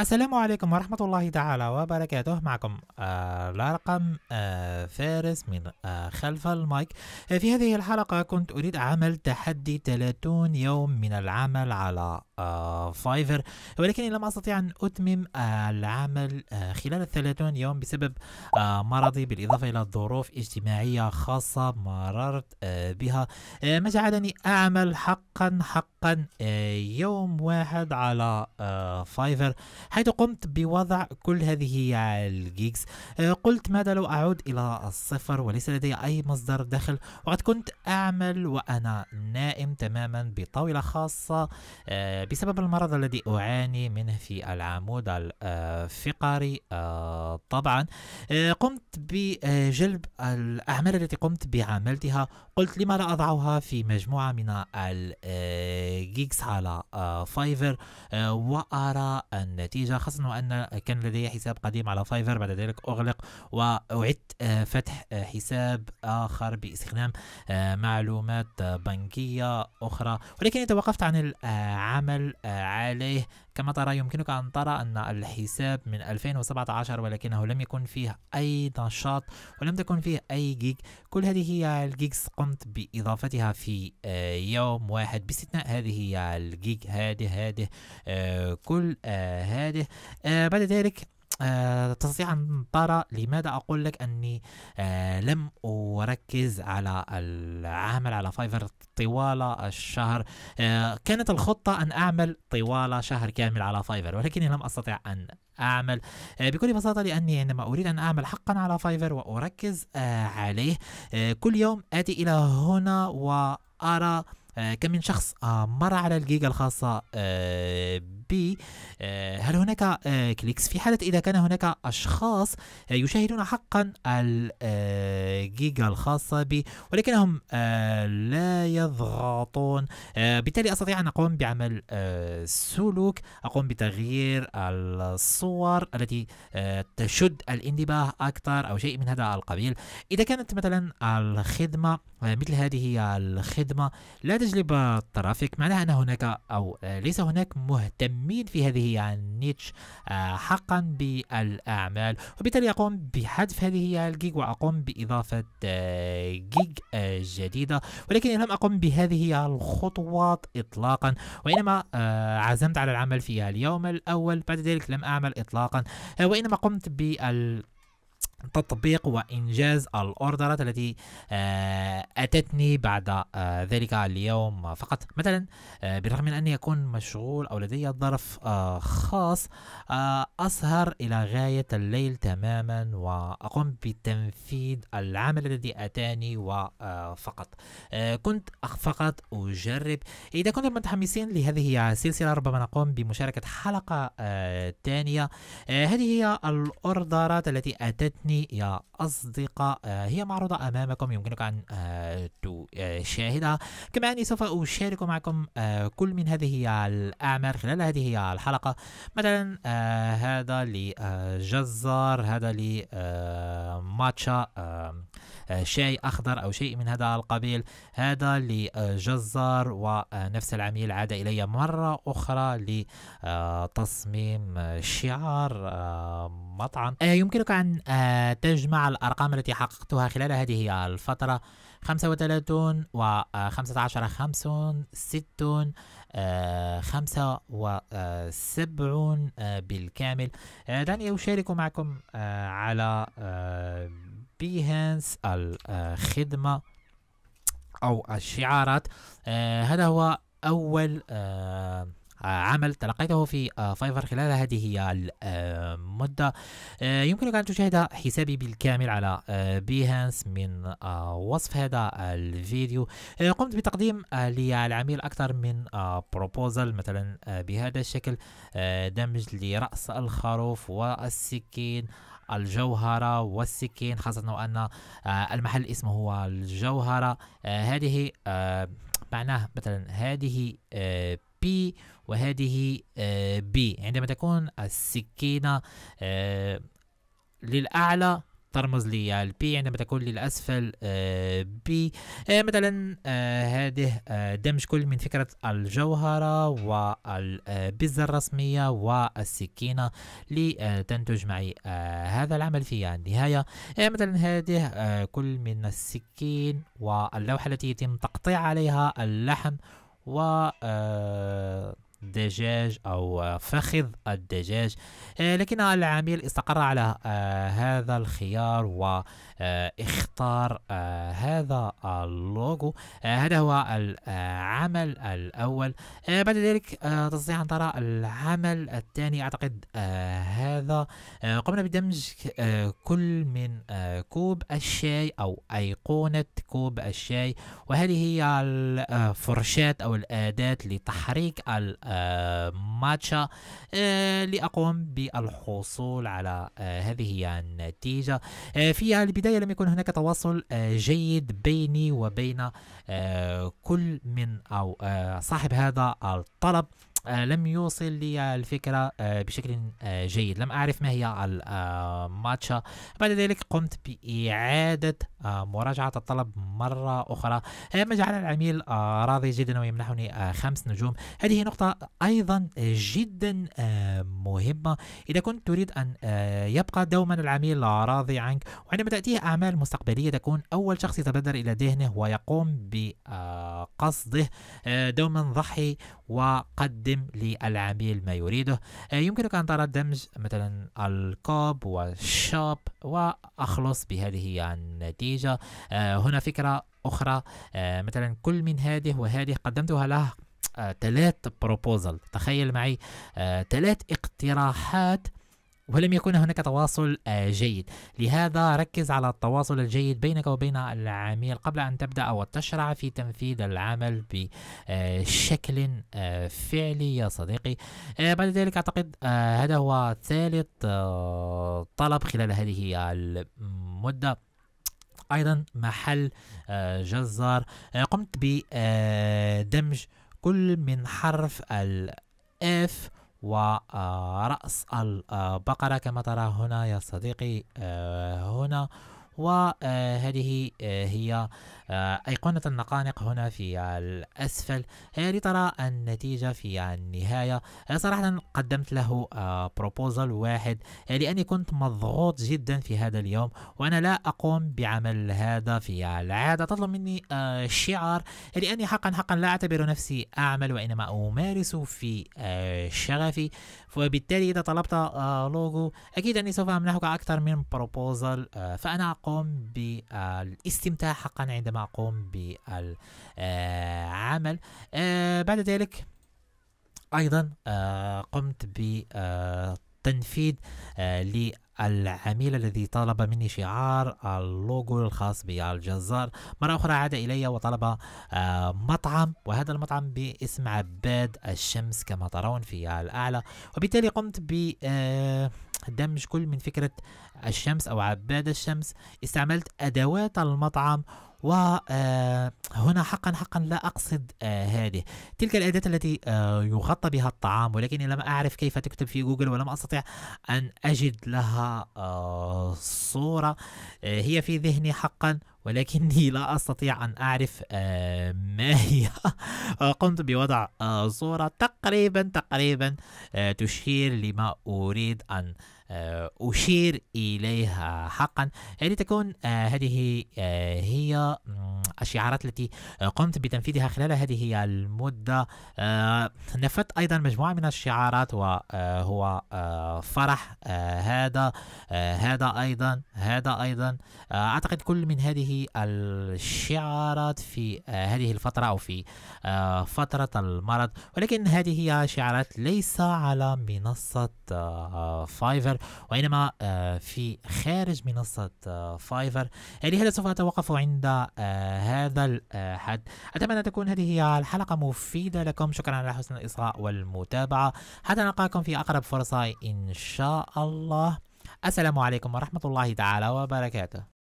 السلام عليكم ورحمة الله تعالى وبركاته معكم آه، الرقم آه فارس من آه خلف المايك آه، في هذه الحلقة كنت أريد عمل تحدي 30 يوم من العمل على آه، فايفر ولكن لم أستطيع أن أتمم العمل خلال 30 يوم بسبب مرضي بالإضافة إلى ظروف اجتماعية خاصة مررت بها ما جعلني أعمل حقا حقا يوم واحد على فايفر حيث قمت بوضع كل هذه الجيجز آه، قلت ماذا لو أعود إلى الصفر وليس لدي أي مصدر دخل وقد كنت أعمل وأنا نائم تماما بطاولة خاصة آه، بسبب المرض الذي أعاني منه في العمود الفقري آه، طبعا قمت بجلب الأعمال التي قمت بعملتها قلت لما لا أضعها في مجموعة من الجيجز على فايفر وأرى النتيجة النتيجه خاصه وان كان لدي حساب قديم على فايفر بعد ذلك اغلق واعدت آه، فتح آه، حساب اخر باستخدام آه، معلومات بنكيه اخرى اذا توقفت عن العمل عليه كما ترى يمكنك أن ترى أن الحساب من 2017 ولكنه لم يكن فيه أي نشاط ولم تكن فيه أي جيج كل هذه هي الجيجز قمت بإضافتها في يوم واحد باستثناء هذه هي الجيج هذه هذه كل هذه هذه آه بعد ذلك آه تستطيع أن ترى لماذا أقول لك أني آه لم أركز على العمل على فايفر طوال الشهر آه كانت الخطة أن أعمل طوال شهر كامل على فايفر ولكني لم أستطع أن أعمل آه، بكل بساطة لأني عندما أريد أن أعمل حقا على فايفر وأركز آه، عليه آه، كل يوم آتي إلى هنا وأرى كم من شخص مر على الجيجا الخاصة بي آه، هل هناك آه، كليكس في حالة إذا كان هناك أشخاص آه، يشاهدون حقا الجيجا الخاصة بي ولكنهم لا يضغطون بالتالي أستطيع أن أقوم بعمل سلوك أقوم بتغيير الصور التي تشد الانتباه أكثر أو شيء من هذا القبيل إذا كانت مثلا الخدمة مثل هذه الخدمة لا تجلب الترافيك معناها أن هناك أو ليس هناك مهتم مين في هذه النيتش آه، حقا بالأعمال وبالتالي أقوم بحذف هذه الجيج وأقوم بإضافة آه، جيج آه، جديدة ولكن لم أقم بهذه الخطوات إطلاقا وإنما عزمت على العمل فيها اليوم الأول بعد ذلك لم أعمل إطلاقا وإنما قمت بال تطبيق وإنجاز الأوردرات التي آه، أتتني بعد آه، ذلك اليوم فقط مثلا آه، بالرغم من أني أكون مشغول أو لدي ظرف خاص أسهر إلى غاية الليل تماما وأقوم بتنفيذ العمل الذي أتاني وفقط كنت فقط أجرب إذا كنتم متحمسين لهذه السلسلة ربما نقوم بمشاركة حلقة ثانية هذه هي الأوردرات التي أتتني إذن يا أصدقاء آه، هي معروضة أمامكم يمكنك أن آه، تشاهدها آه، كما أني سوف أشارك معكم كل من هذه الأعمال خلال هذه الحلقة مثلا هذا لجزار هذا لماتشا شاي أخضر أو شيء من هذا القبيل هذا لجزار ونفس العميل عاد إلي مرة أخرى لتصميم شعار مطعم آه، يمكنك أن آه، تجمع الأرقام التي حققتها خلال هذه الفترة 35 و 15 50 60 75 بالكامل آه، دعني أشارك معكم على بيهانس الخدمة أو الشعارات هذا هو أول آه، عمل تلقيته في آه، فايفر خلال هذه المدة آه، يمكنك أن تشاهد حسابي بالكامل على بيهانس من وصف هذا الفيديو قمت بتقديم للعميل أكثر من بروبوزل مثلا بهذا الشكل دمج لرأس الخروف والسكين الجوهرة والسكين خاصة أن المحل اسمه هو الجوهرة هذه معناه مثلا هذه بي وهذه بي آه، عندما تكون السكينة آه، للأعلى ترمز بي عندما تكون للأسفل بي آه، مثلا هذه دمج كل من فكرة الجوهرة والبزة الرسمية والسكينة لتنتج معي هذا العمل في النهاية مثلا هذه كل من السكين واللوحة التي يتم تقطيع عليها اللحم و آه، دجاج أو فخذ الدجاج آه، لكن العميل استقر على آه، هذا الخيار واختار آه، هذا اللوجو هذا هو العمل الأول بعد ذلك تستطيع أن ترى العمل الثاني أعتقد هذا قمنا بدمج كل من كوب الشاي أو أيقونة كوب الشاي وهذه هي الفرشات أو الأداة لتحريك ماتشا آه، لأقوم بالحصول على آه، هذه النتيجة آه، في البداية لم يكن هناك تواصل جيد بيني وبين كل من أو صاحب هذا الطلب آه، لم يوصل لي الفكرة آه، بشكل آه، جيد لم أعرف ما هي الماتشة بعد ذلك قمت بإعادة مراجعة الطلب مرة أخرى ما جعل العميل راضي جدا ويمنحني خمس نجوم هذه نقطة أيضا جدا مهمة إذا كنت تريد أن يبقى دوما العميل راضي عنك وعندما تأتيه أعمال مستقبلية تكون أول شخص يتبادر إلى ذهنه ويقوم بقصده دوما ضحي وقدم للعميل ما يريده آه، يمكنك أن ترى دمج مثلا الكوب والشوب وأخلص بهذه النتيجة آه، هنا فكرة أخرى آه، مثلا كل من هذه وهذه قدمتها له ثلاث بروبوزل تخيل معي ثلاث اقتراحات ولم يكن هناك تواصل آه، جيد لهذا ركز على التواصل الجيد بينك وبين العميل قبل أن تبدأ وتشرع في تنفيذ العمل بشكل آه، آه، فعلي يا صديقي بعد ذلك أعتقد هذا هو ثالث طلب خلال هذه المدة ايضا محل جزار قمت بدمج كل من حرف الاف ورأس البقرة كما ترى هنا يا صديقي آه، هنا وهذه آه، هي آه، أيقونة النقانق هنا في الأسفل لترى النتيجة في النهاية آه، صراحة قدمت له بروبوزل واحد لأني كنت مضغوط جدا في هذا اليوم وأنا لا أقوم بعمل هذا في العادة تطلب مني شعار لأني حقا حقا لا أعتبر نفسي أعمل وإنما أمارس في شغفي وبالتالي إذا طلبت لوجو أكيد أني سوف أمنحك أكثر من بروبوزل فأنا أقوم أقوم بالاستمتاع حقا عندما أقوم بالعمل آه، آه، بعد ذلك أيضا آه، قمت ب التنفيذ آه، للعميل الذي طلب مني شعار اللوجو الخاص بالجزار مرة أخرى عاد إلي وطلب آه، مطعم وهذا المطعم باسم عباد الشمس كما ترون في الأعلى وبالتالي قمت ب آه، دمج كل من فكرة الشمس أو عباد الشمس استعملت أدوات المطعم وهنا آه، حقا حقا لا أقصد آه، هذه تلك الأداة التي آه، يغطى بها الطعام ولكني لم أعرف كيف تكتب في جوجل ولم أستطع أن أجد لها صورة هي في ذهني حقا ولكني لا أستطيع أن أعرف ما هي قمت بوضع صورة تقريبا تقريبا تشير لما أريد أن آه، أشير إليها حقا آه، لتكون آه، هذه هي الشعارات التي قمت بتنفيذها خلال هذه المدة آه، نفذت أيضا مجموعة من الشعارات وهو آه، آه، فرح هذا هذا أيضا هذا أيضا أعتقد كل من هذه الشعارات في هذه الفترة أو في فترة المرض ولكن هذه هي شعارات ليس على منصة فايفر وإنما في خارج منصة فايفر لهذا سوف أتوقف عند هذا الأحد أتمنى تكون هذه هي الحلقة مفيدة لكم شكرا على حسن الإصغاء والمتابعة حتى نلقاكم في أقرب فرصة إن شاء الله السلام عليكم ورحمة الله تعالى وبركاته